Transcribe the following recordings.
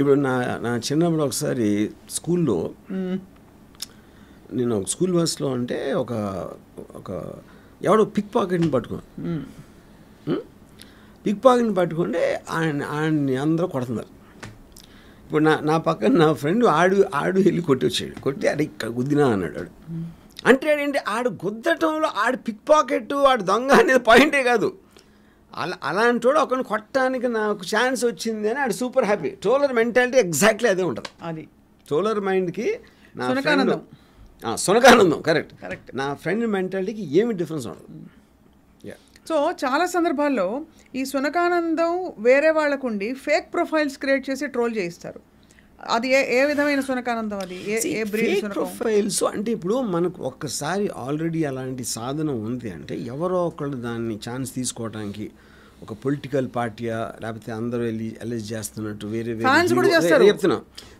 ఇప్పుడు నా నా చిన్నప్పుడు ఒకసారి స్కూల్లో నేను ఒక స్కూల్ బస్లో అంటే ఒక ఒక ఎవడో పిక్ పాకెట్ని పట్టుకున్నాను పిక్ పాకెట్ని పట్టుకుంటే ఆయన ఆయన్ని అందరూ కొడుతున్నారు ఇప్పుడు నా నా పక్కన నా ఫ్రెండ్ ఆడు ఆడు వెళ్ళి కొట్టి వచ్చాడు కొట్టి అది ఇక్కడ గుద్దినా అన్నాడు ఆడు అంటే ఏంటి ఆడు గుద్దటంలో ఆడు పిక్ పాకెట్ ఆడు దొంగ అనేది పాయింటే కాదు అలా అలాంటి వాడు ఒకరిని కొట్టడానికి నాకు ఛాన్స్ వచ్చింది అని ఆడు super happy troller mentality exactly అదే ఉంటుంది అది టోలర్ మైండ్కి నా సునకానందం కరెక్ట్ కరెక్ట్ నా ఫ్రెండ్ మెంటాలిటీకి ఏమి డిఫరెన్స్ ఉండదు సో చాలా సందర్భాల్లో ఈ సునకానందం వేరే వాళ్ళకుండి ఫేక్ ప్రొఫైల్స్ క్రియేట్ చేసి ట్రోల్ చేయిస్తారు అది ఏ ఏ విధమైన సునకానందం అది ఏ ప్రొఫైల్స్ అంటే ఇప్పుడు మనకు ఒక్కసారి ఆల్రెడీ అలాంటి సాధనం ఉంది అంటే ఎవరో ఒకళ్ళు దాన్ని ఛాన్స్ తీసుకోవడానికి ఒక పొలిటికల్ పార్టీయా లేకపోతే అందరూ వెళ్ళి అలెజ్ చేస్తున్నట్టు వేరే వేరే చెప్తున్నా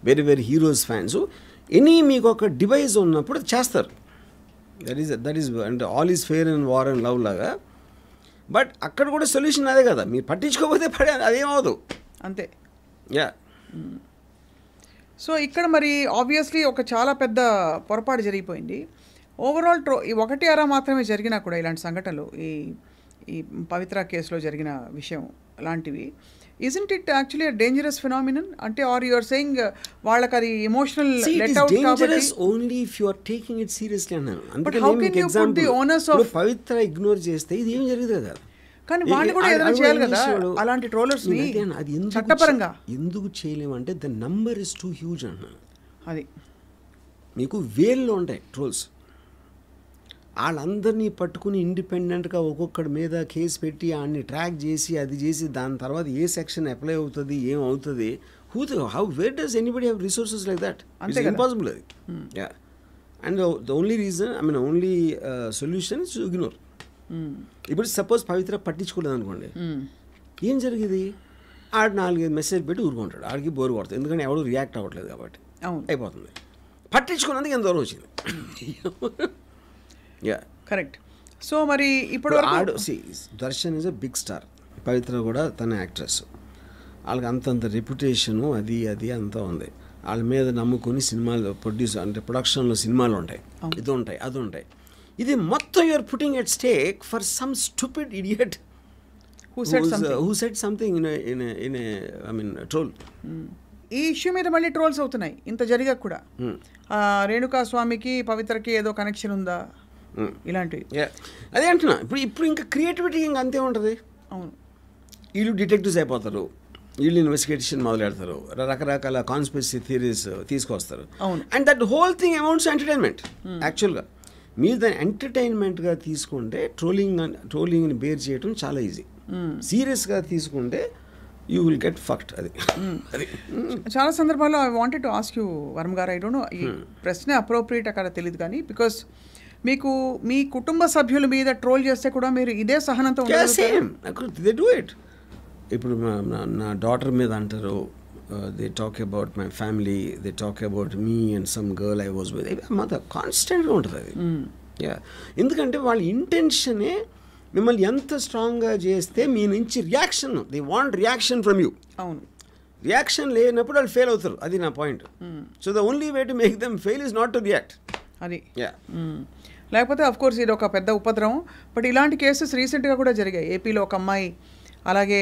వేరే వేరే హీరోస్ ఫ్యాన్స్ ఎనీ మీకు ఒక డివైజ్ ఉన్నప్పుడు చేస్తారు దట్ ఈస్ దట్ ఈస్ అంటే all is fair and war and love లాగా బట్ అక్కడ కూడా సొల్యూషన్ అదే కదా మీరు పట్టించుకోకపోతే పడే అదేమవదు అంతే యా సో ఇక్కడ మరి ఆబ్వియస్లీ ఒక చాలా పెద్ద పొరపాటు జరిగిపోయింది ఓవరాల్ ట్రో ఈ ఒకటి అర మాత్రమే జరిగినా కూడా ఇలాంటి సంఘటనలు ఈ ఈ పవిత్ర కేసులో జరిగిన విషయం లాంటివి isn't it actually dangerous phenomenon అంటే ఆర్ యువర్ సెయింగ్ వాళ్ళకి అది emotional only if you taking it seriously అన్నాను ఓనర్స్ ఆఫ్ పవిత్ర ఇగ్నోర్ చేస్తే ఇది ఏం జరుగుతుంది కదా కానీ వాళ్ళు కూడా ఏదైనా చేయాలి కదా అలాంటి ట్రోలర్స్ ని అది చట్టపరంగా ఎందుకు చేయలేమంటే the number is too huge అన్నాను అది మీకు వేల్లో ఉంటాయి ట్రోల్స్ వాళ్ళందరినీ పట్టుకుని ఇండిపెండెంట్గా ఒక్కొక్కడి మీద కేసు పెట్టి ఆడిని ట్రాక్ చేసి అది చేసి దాని తర్వాత ఏ సెక్షన్ అప్లై అవుతుంది ఏం అవుతుంది who how where does anybody have resources like that అంతే ఇంపాసిబుల్ అది and the only reason I mean only solution is ignore ఇప్పుడు సపోజ్ పవిత్ర పట్టించుకోలేదు అనుకోండి hmm. ఏం జరిగేది ఆడు నాలుగైదు మెసేజ్ పెట్టి ఊరుకుంటాడు ఆడికి బోరు కొడుతుంది ఎందుకంటే ఎవడు రియాక్ట్ అవ్వట్లేదు కాబట్టి అయిపోతుంది పట్టించుకున్నందుకు ఎంత దూరం వచ్చింది hmm. కరెక్ట్ సో మరి ఇప్పుడు ఆడు Darshan is a big star Pavitra కూడా తన యాక్ట్రెస్ వాళ్ళకి అంతంత రెప్యుటేషను అది అది అంతా ఉంది వాళ్ళ మీద నమ్ముకొని సినిమాలు ప్రొడ్యూస్ అంటే ప్రొడక్షన్లో సినిమాలు ఉంటాయి ఇది ఉంటాయి అది ఉంటాయి ఇది మొత్తం you're putting at stake for some stupid idiot who set something in in in I mean troll ఈ ఇష్యూ మీద మళ్ళీ ట్రోల్స్ అవుతున్నాయి ఇంత జరిగా కూడా hmm. రేణుకా స్వామికి పవిత్రకి ఏదో కనెక్షన్ ఉందా Hmm. ఇలాంటివి అదే అంటున్నా ఇప్పుడు ఇప్పుడు ఇంకా క్రియేటివిటీ ఇంకా అంతే ఉంటుంది అవును వీళ్ళు డిటెక్టివ్స్ అయిపోతారు వీళ్ళు ఇన్వెస్టిగేషన్ మొదలెడతారు రకరకాల కాన్స్పిరసీ థియరీస్ తీసుకొస్తారు and that whole thing amounts entertainment యాక్చువల్గా మీరు దాన్ని ఎంటర్టైన్మెంట్గా తీసుకుంటే ట్రోలింగ్ ట్రోలింగ్ని బేర్ చేయడం చాలా ఈజీ సీరియస్గా hmm. తీసుకుంటే యూ విల్ గెట్ ఫక్ట్ అది hmm. అది చాలా సందర్భాల్లో I wanted to ask you Varma garu I don't know ఈ ప్రశ్న అప్రోప్రియేట్ అక్కడ తెలియదు కానీ బికాస్ మీకు మీ కుటుంబ సభ్యుల మీద ట్రోల్ చేస్తే కూడా మీరు ఇదే సహనంతో దే డూ ఇట్ ఇప్పుడు నా డాటర్ మీద అంటారు they talk about my family they talk about me and some girl I was with mother కాన్స్టెంట్గా ఉంటుంది అది hmm. ఎందుకంటే వాళ్ళ ఇంటెన్షనే మిమ్మల్ని ఎంత స్ట్రాంగ్గా చేస్తే మీ నుంచి reaction they want reaction from you అవును రియాక్షన్ లేనప్పుడు వాళ్ళు ఫెయిల్ అవుతారు అది నా point so the only way to make them fail is not to react అది లేకపోతే అఫ్ కోర్స్ ఇది ఒక పెద్ద ఉపద్రవం బట్ ఇలాంటి కేసెస్ రీసెంట్గా కూడా జరిగాయి ఏపీలో ఒక అమ్మాయి అలాగే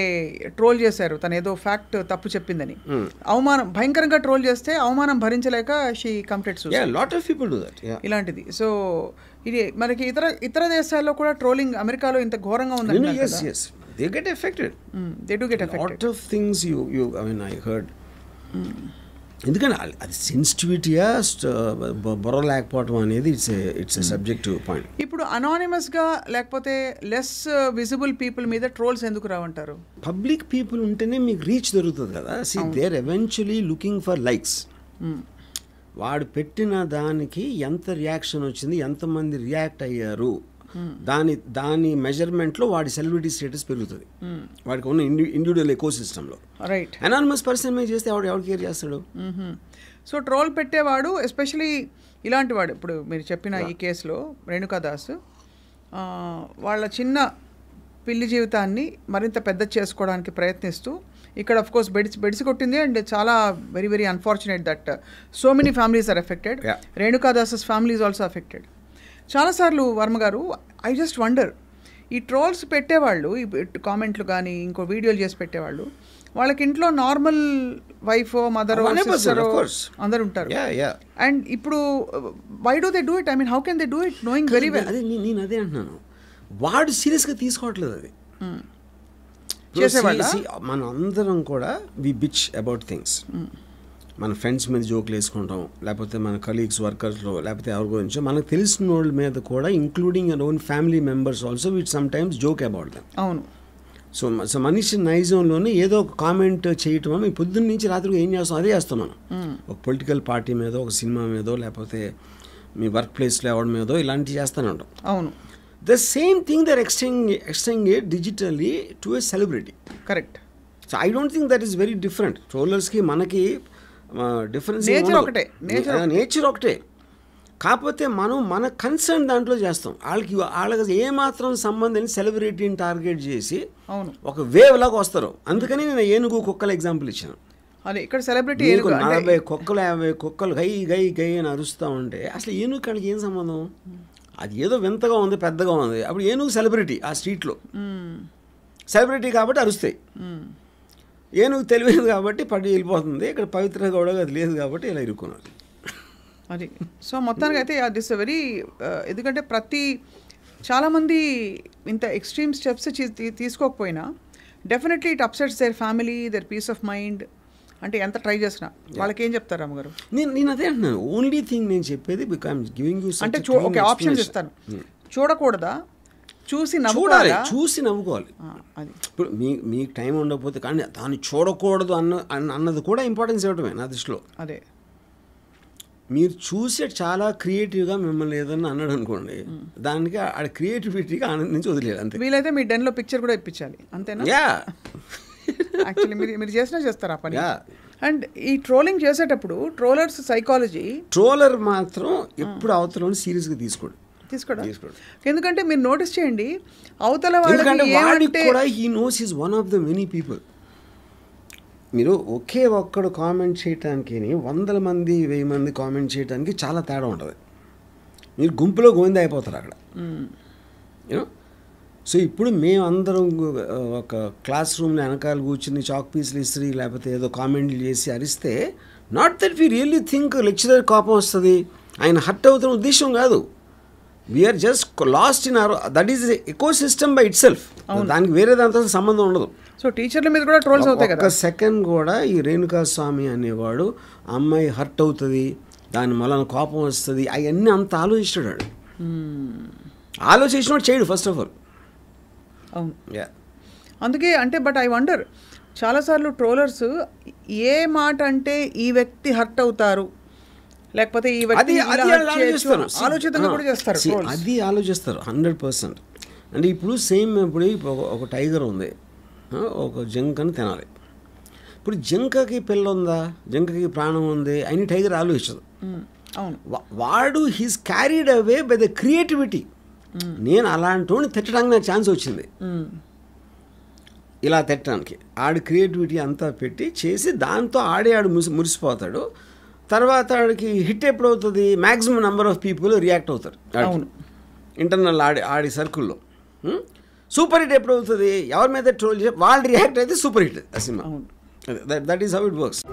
ట్రోల్ చేశారు తను ఏదో ఫ్యాక్ట్ తప్పు చెప్పిందని అవమానం భయంకరంగా ట్రోల్ చేస్తే అవమానం భరించలేక she complete lot of people ఇలాంటిది సో ఇది మనకి ఇతర ఇతర దేశాల్లో కూడా ట్రోలింగ్ అమెరికాలో ఇంత ఘోరంగా ఉంది they get affected they do get affected of things you you I mean I heard ఎందుకంటే అది సెన్సిటివిటీయా బుర్ర లేకపోవటం అనేది ఇట్స్ ఇట్స్ సబ్జెక్టివ్ పాయింట్ ఇప్పుడు అనానిమస్గా లేకపోతే లెస్ విజిబుల్ పీపుల్ మీద ట్రోల్స్ ఎందుకు రావంటారు పబ్లిక్ పీపుల్ ఉంటేనే మీకు రీచ్ దొరుకుతుంది కదా see they're eventually looking for likes వాడు పెట్టిన దానికి ఎంత రియాక్షన్ వచ్చింది ఎంతమంది రియాక్ట్ అయ్యారు దాని దాని మెజర్మెంట్లో వాడి సెలబ్రిటీ స్టేటస్ పెరుగుతుంది వాడికి ఉన్న ఇండివిజువల్ ఎకో సిస్టంలో రైట్ అనానమస్ పర్సన్ మీద చేస్తే వాడు ఎవరు కేర్ చేస్తాడు సో ట్రోల్ పెట్టేవాడు ఎస్పెషలీ ఇలాంటి వాడు ఇప్పుడు మీరు చెప్పిన ఈ కేసులో రేణుకాదాస్ వాళ్ళ చిన్న పిల్లి జీవితాన్ని మరింత పెద్ద చేసుకోవడానికి ప్రయత్నిస్తూ ఇక్కడ అఫ్ కోర్స్ బెడిసి బెడిసి కొట్టింది అండ్ చాలా very very unfortunate that so many families are affected Renukadas families also affected చాలాసార్లు వర్మగారు ఐ జస్ట్ వండర్ ఈ ట్రోల్స్ పెట్టేవాళ్ళు ఈ కామెంట్లు కానీ ఇంకో వీడియోలు చేసి పెట్టేవాళ్ళు వాళ్ళకి ఇంట్లో నార్మల్ వైఫ్ మదర్ అందరు ఉంటారు అండ్ ఇప్పుడు why do they do it I mean how can they do it knowing very well అదే నేను అదే అంటున్నాను వాడు సీరియస్గా తీసుకోవట్లేదు అది చేసేవాళ్ళు మనం అందరం కూడా వి బిచ్ అబౌట్ థింగ్స్ మన ఫ్రెండ్స్ మీద జోకులు వేసుకుంటాం లేకపోతే మన కలీగ్స్ వర్కర్స్లో లేకపోతే ఎవరి గురించో మనకు తెలిసిన వాళ్ళ మీద కూడా including our own family members also we some times joke about them అవును సో సో మనిషి నైజంలోనే ఏదో ఒక కామెంట్ చేయటం అని పొద్దున్న నుంచి రాత్రికి ఏం చేస్తాం అదే చేస్తాం మనం ఒక పొలిటికల్ పార్టీ మీద ఒక సినిమా మీదో లేకపోతే మీ వర్క్ ప్లేస్లో ఎవరి మీదో ఇలాంటివి చేస్తూనే ఉంటాం అవును the same thing they're extending extending digitally to a celebrity correct so I don't think that is very different ట్రోలర్స్కి మనకి డిఫరెన్స్ నేచర్ ఒకటే నేచర్ నేచర్ ఒకటే కాకపోతే మనం మన కన్సర్న్ దాంట్లో చేస్తాం వాళ్ళకి వాళ్ళకి ఏమాత్రం సంబంధం సెలబ్రిటీని టార్గెట్ చేసి అవును ఒక వేవ్ లాగా వస్తారు అందుకని నేను ఏనుగు కుక్కల ఎగ్జాంపుల్ ఇచ్చాను అదే ఇక్కడ సెలబ్రిటీ నలభై కుక్కలు యాభై కుక్కలు గై గై గై అని అరుస్తూ ఉంటే అసలు ఏనుగు కాడికి ఏం సంబంధం అది ఏదో వింతగా ఉంది పెద్దగా ఉంది అప్పుడు ఏనుగు సెలబ్రిటీ ఆ స్ట్రీట్లో సెలబ్రిటీ కాబట్టి అరుస్తాయి ఏనుగు తెలియదు కాబట్టి పడి వెళ్ళిపోతుంది ఇక్కడ పవిత్ర గౌడగా అది లేదు కాబట్టి ఇలా ఇరుక్కున్నారు అది సో మొత్తానికి అయితే అది ఇస్ వెరీ ఎందుకంటే ప్రతి చాలామంది ఇంత ఎక్స్ట్రీమ్ స్టెప్స్ తీసుకోకపోయినా definitely it upsets their family their peace of mind అంటే ఎంత ట్రై చేసినా వాళ్ళకి ఏం చెప్తారు అమ్మగారు నేను నేను అదే అంటున్నాను ఓన్లీ థింగ్ నేను చెప్పేది బికామ్ గివింగ్ యూ అంటే ఓకే ఆప్షన్స్ ఇస్తాను hmm. చూడకూడదా చూసి చూడాలి చూసి నవ్వుకోవాలి ఇప్పుడు మీ మీకు టైం ఉండకపోతే కానీ దాన్ని చూడకూడదు అన్న అన్నది కూడా ఇంపార్టెన్స్ ఇవ్వటమే నా దృష్టిలో అదే మీరు చూసే చాలా క్రియేటివ్గా మిమ్మల్ని ఏదన్నా అన్నాడు అనుకోండి దానికి ఆ క్రియేటివిటీగా ఆనందించి వదిలేదు అంతే వీలైతే మీ డెన్లో పిక్చర్ కూడా ఇప్పించాలి అంతేనా యా యాక్చువల్లీ మీరు మీరు చేసినా చేస్తారు ఆ పని అండ్ ఈ ట్రోలింగ్ చేసేటప్పుడు ట్రోలర్స్ సైకాలజీ ట్రోలర్ మాత్రం ఎప్పుడు అవతలని సీరియస్గా తీసుకోడు తీసుకోడా ఎందుకంటే మీరు నోటీస్ చేయండి అవతల వాళ్ళకి నోస్ వన్ ఆఫ్ పీపుల్ మీరు ఒకే ఒక్కడు కామెంట్ చేయటానికి వందల మంది వెయ్యి మంది కామెంట్ చేయడానికి చాలా తేడా ఉంటుంది మీరు గుంపులో గోవింద అయిపోతారు అక్కడ యూనో సో ఇప్పుడు మేమందరం ఒక క్లాస్ రూమ్లో వెనకాల కూర్చుని చాక్ పీస్లు ఇస్త్రీ లేకపోతే ఏదో కామెంట్లు చేసి అరిస్తే not that we really think lecturer కోపం వస్తుంది ఆయన హర్ట్ అవుతున్న ఉద్దేశం కాదు we're just lost in our that is eco system by itself దానికి వేరే దాంతో సంబంధం ఉండదు సో టీచర్ల మీద కూడా ట్రోల్స్ అవుతాయి కదా సెకండ్ కూడా ఈ రేణుకా స్వామి అనేవాడు అమ్మాయి హర్ట్ అవుతుంది దాని వలన కోపం వస్తుంది అవన్నీ అంత ఆలోచిస్తాడు hmm. ఆలోచించినోడు చేయడు ఫస్ట్ ఆఫ్ ఆల్ అందుకే అంటే బట్ ఐ వండర్ చాలాసార్లు ట్రోలర్స్ ఏ మాట అంటే ఈ వ్యక్తి హర్ట్ అవుతారు లేకపోతే ఈ అది కూడా చేస్తారు అది ఆలోచిస్తారు హండ్రెడ్ పర్సెంట్ అంటే ఇప్పుడు సేమ్ ఇప్పుడు ఒక టైగర్ ఉంది ఒక జంకని తినాలి ఇప్పుడు జింకకి పిల్ల ఉందా జింకకి ప్రాణం ఉంది అని టైగర్ ఆలోచించదు వాడు he's carried away by the creativity నేను అలాంటి తిట్టడానికి నాకు ఛాన్స్ వచ్చింది ఇలా తిట్టడానికి ఆడు క్రియేటివిటీ అంతా పెట్టి చేసి దాంతో ఆడే ఆడు మురిసిపోతాడు తర్వాత ఆడికి హిట్ ఎప్పుడవుతుంది maximum number of people react అవుతారు అవును ఇంటర్నల్ ఆడి ఆడి సర్కుల్లో సూపర్ hmm? హిట్ ఎప్పుడు అవుతుంది ఎవరి మీద ట్రోల్ చేసి వాళ్ళు రియాక్ట్ అయితే సూపర్ హిట్ ఆ cinema that is how it works